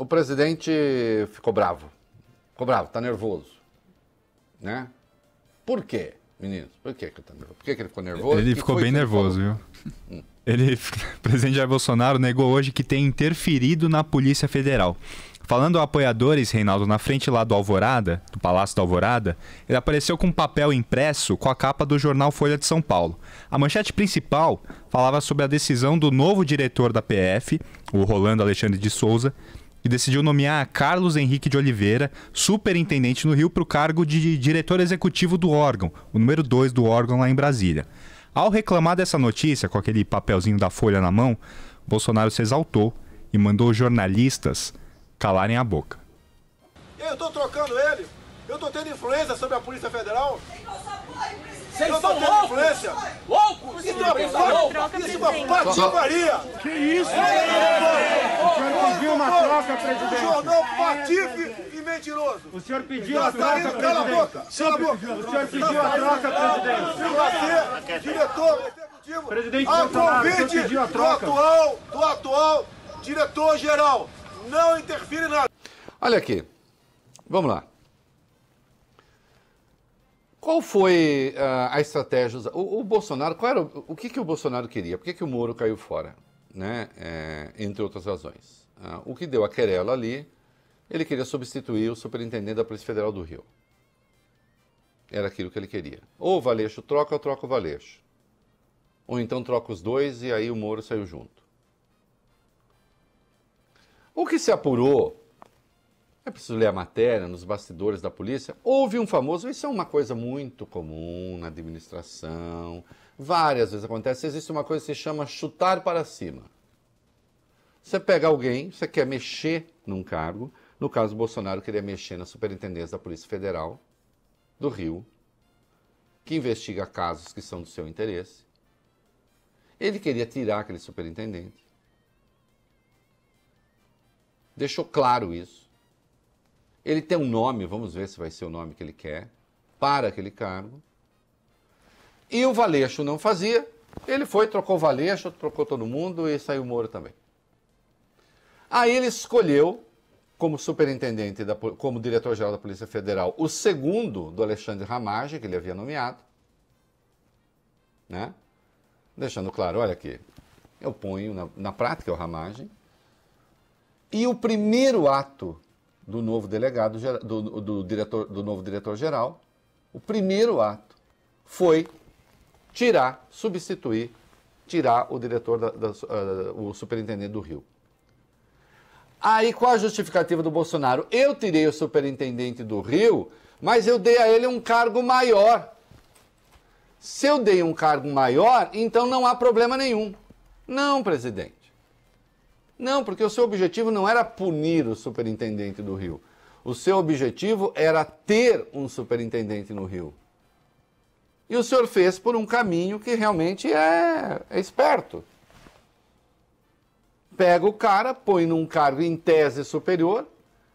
o presidente ficou bravo. Ficou bravo, está nervoso. Né? Por quê, meninos? Por que, que, tá nervoso? Por que, que ele ficou nervoso? Ele que ficou bem nervoso, viu? Ele, o presidente Jair Bolsonaro negou hoje que tem interferido na Polícia Federal. Falando a apoiadores, Reinaldo, na frente lá do Alvorada, do Palácio da Alvorada, ele apareceu com um papel impresso com a capa do jornal Folha de São Paulo. A manchete principal falava sobre a decisão do novo diretor da PF, o Rolando Alexandre de Souza, e decidiu nomear Carlos Henrique de Oliveira, superintendente no Rio, para o cargo de diretor executivo do órgão, o número 2 do órgão lá em Brasília. Ao reclamar dessa notícia, com aquele papelzinho da Folha na mão, Bolsonaro se exaltou e mandou jornalistas calarem a boca. Eu estou trocando ele. Eu estou tendo influência sobre a Polícia Federal. Vocês eu são loucos! Influência. Loucos! Isso é uma patifaria! É que isso? É, é, é, senhor pediu uma troca, presidente. O jornal patife e mentiroso. O senhor pediu a tá troca, Cala a boca, cala a boca. O senhor pediu a troca, presidente. Você, diretor executivo, presidente a convite do atual, do atual diretor-geral. Não interfira em nada. Olha aqui, vamos lá. Qual foi uh, a estratégia? O, o, Bolsonaro, qual era, o, o que, que o Bolsonaro queria? Por que, que o Moro caiu fora? né, é, entre outras razões. Ah, o que deu a querela ali, ele queria substituir o superintendente da Polícia Federal do Rio. Era aquilo que ele queria. Ou o Valeixo troca, ou troca o Valeixo. Ou então troca os dois e aí o Moro saiu junto. O que se apurou é preciso ler a matéria nos bastidores da polícia. Houve um famoso, isso é uma coisa muito comum na administração, várias vezes acontece. Existe uma coisa que se chama chutar para cima. Você pega alguém, você quer mexer num cargo. No caso, Bolsonaro queria mexer na superintendência da Polícia Federal do Rio, que investiga casos que são do seu interesse. Ele queria tirar aquele superintendente. Deixou claro isso ele tem um nome, vamos ver se vai ser o nome que ele quer, para aquele cargo. E o Valeixo não fazia. Ele foi, trocou o Valeixo, trocou todo mundo e saiu o Moro também. Aí ele escolheu como superintendente, da, como diretor-geral da Polícia Federal, o segundo do Alexandre Ramage, que ele havia nomeado, né? Deixando claro, olha aqui, eu ponho na, na prática o Ramage. E o primeiro ato do novo delegado, do, do, diretor, do novo diretor-geral, o primeiro ato foi tirar, substituir, tirar o diretor, da, da, uh, o superintendente do Rio. Aí qual a justificativa do Bolsonaro? Eu tirei o superintendente do Rio, mas eu dei a ele um cargo maior. Se eu dei um cargo maior, então não há problema nenhum. Não, presidente. Não, porque o seu objetivo não era punir o superintendente do Rio. O seu objetivo era ter um superintendente no Rio. E o senhor fez por um caminho que realmente é, é esperto. Pega o cara, põe num cargo em tese superior,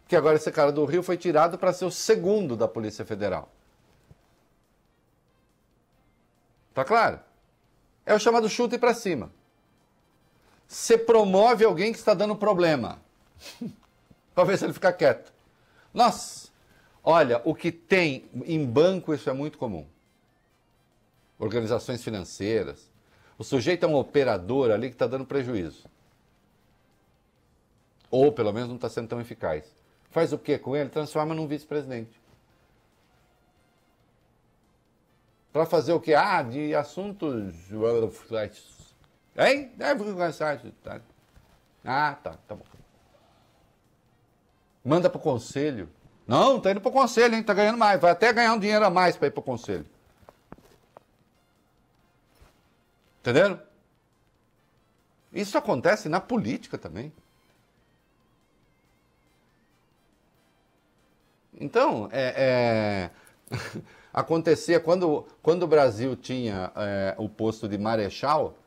que agora esse cara do Rio foi tirado para ser o segundo da Polícia Federal. Tá claro? É o chamado chute para cima. Você promove alguém que está dando problema. talvez ver se ele fica quieto. Nossa, olha, o que tem em banco, isso é muito comum. Organizações financeiras. O sujeito é um operador ali que está dando prejuízo. Ou pelo menos não está sendo tão eficaz. Faz o que com ele? Transforma num vice-presidente. Para fazer o que? Ah, de assuntos Hein? Deve é alcançar Tá. Ah, tá, tá bom. Manda pro conselho. Não, tá indo pro conselho, hein? Tá ganhando mais. Vai até ganhar um dinheiro a mais para ir pro conselho. Entenderam? Isso acontece na política também. Então, é, é... acontecia quando, quando o Brasil tinha é, o posto de marechal,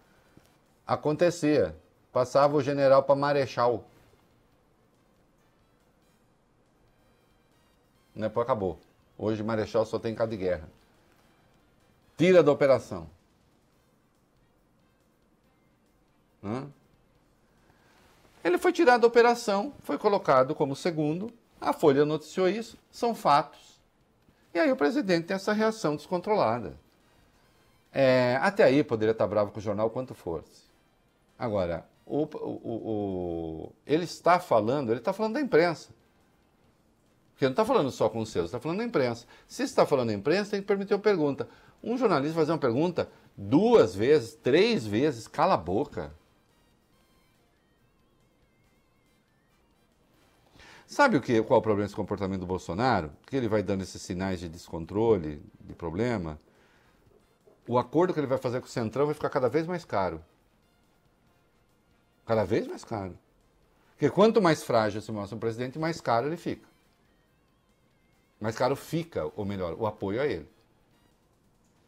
Acontecia. Passava o general para marechal. Né, Por acabou. Hoje marechal só tem cara de guerra. Tira da operação. Hã? Ele foi tirado da operação, foi colocado como segundo. A Folha noticiou isso, são fatos. E aí o presidente tem essa reação descontrolada. É, até aí poderia estar bravo com o jornal quanto fosse. Agora, o, o, o, ele está falando, ele está falando da imprensa. Porque não está falando só com os seus, está falando da imprensa. Se está falando da imprensa, tem que permitir uma pergunta. Um jornalista fazer uma pergunta duas vezes, três vezes, cala a boca. Sabe o que, qual é o problema desse comportamento do Bolsonaro? Que ele vai dando esses sinais de descontrole, de problema. O acordo que ele vai fazer com o Centrão vai ficar cada vez mais caro. Cada vez mais caro. Porque quanto mais frágil se mostra o presidente, mais caro ele fica. Mais caro fica, ou melhor, o apoio a ele.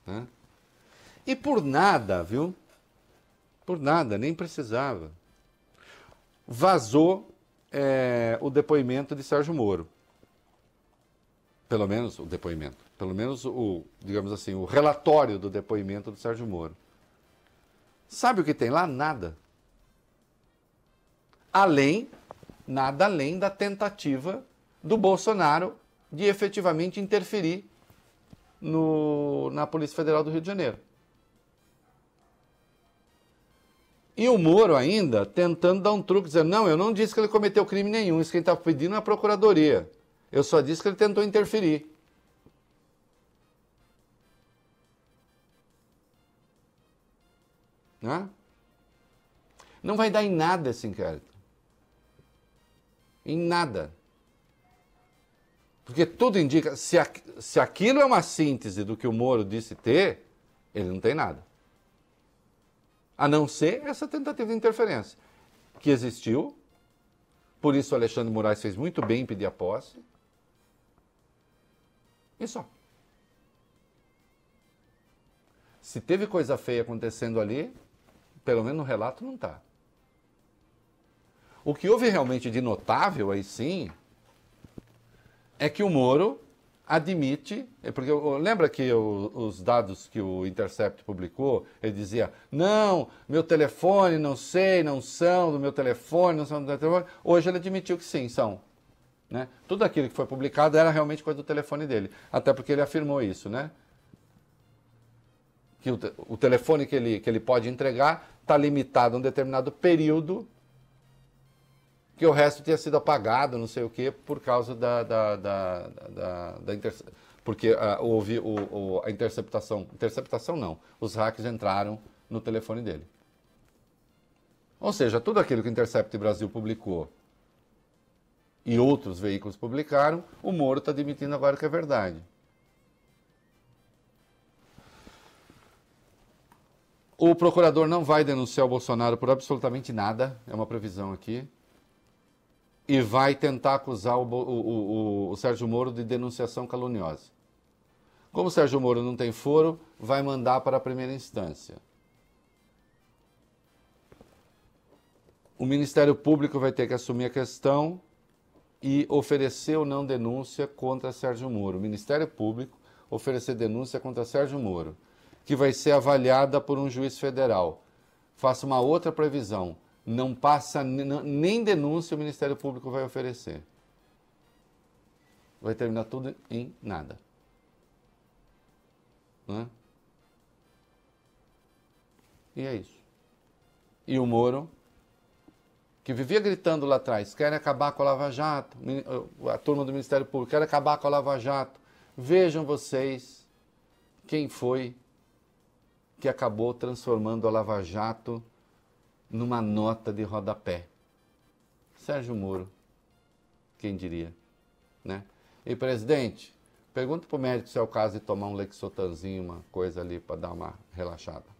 Né? E por nada, viu? Por nada, nem precisava. Vazou é, o depoimento de Sérgio Moro. Pelo menos o depoimento. Pelo menos o, digamos assim, o relatório do depoimento do Sérgio Moro. Sabe o que tem lá? Nada além, nada além da tentativa do Bolsonaro de efetivamente interferir no, na Polícia Federal do Rio de Janeiro. E o Moro ainda tentando dar um truque, dizendo: não, eu não disse que ele cometeu crime nenhum, isso quem está pedindo é a Procuradoria. Eu só disse que ele tentou interferir. Né? Não vai dar em nada esse inquérito em nada. Porque tudo indica, se, a, se aquilo é uma síntese do que o Moro disse ter, ele não tem nada. A não ser essa tentativa de interferência, que existiu, por isso Alexandre Moraes fez muito bem em pedir a posse. E só. Se teve coisa feia acontecendo ali, pelo menos no relato não está. O que houve realmente de notável aí sim é que o Moro admite, é porque lembra que os dados que o Intercept publicou, ele dizia, não, meu telefone, não sei, não são do meu telefone, não são do meu telefone. Hoje ele admitiu que sim, são. Né? Tudo aquilo que foi publicado era realmente coisa do telefone dele, até porque ele afirmou isso, né? Que o, o telefone que ele, que ele pode entregar está limitado a um determinado período que o resto tinha sido apagado, não sei o quê, por causa da, da, da, da, da porque uh, houve o, o, a interceptação. Interceptação não, os hacks entraram no telefone dele. Ou seja, tudo aquilo que o Intercept Brasil publicou e outros veículos publicaram, o Moro está admitindo agora que é verdade. O procurador não vai denunciar o Bolsonaro por absolutamente nada, é uma previsão aqui e vai tentar acusar o, o, o, o Sérgio Moro de denunciação caluniosa. Como o Sérgio Moro não tem foro, vai mandar para a primeira instância. O Ministério Público vai ter que assumir a questão e oferecer ou não denúncia contra Sérgio Moro. O Ministério Público oferecer denúncia contra Sérgio Moro, que vai ser avaliada por um juiz federal. Faça uma outra previsão não passa nem denúncia o Ministério Público vai oferecer. Vai terminar tudo em nada. Né? E é isso. E o Moro, que vivia gritando lá atrás, quer acabar com a Lava Jato, a turma do Ministério Público, quer acabar com a Lava Jato. Vejam vocês quem foi que acabou transformando a Lava Jato numa nota de rodapé. Sérgio Moro, quem diria, né? E presidente, pergunta para o médico se é o caso de tomar um lexotanzinho, uma coisa ali para dar uma relaxada.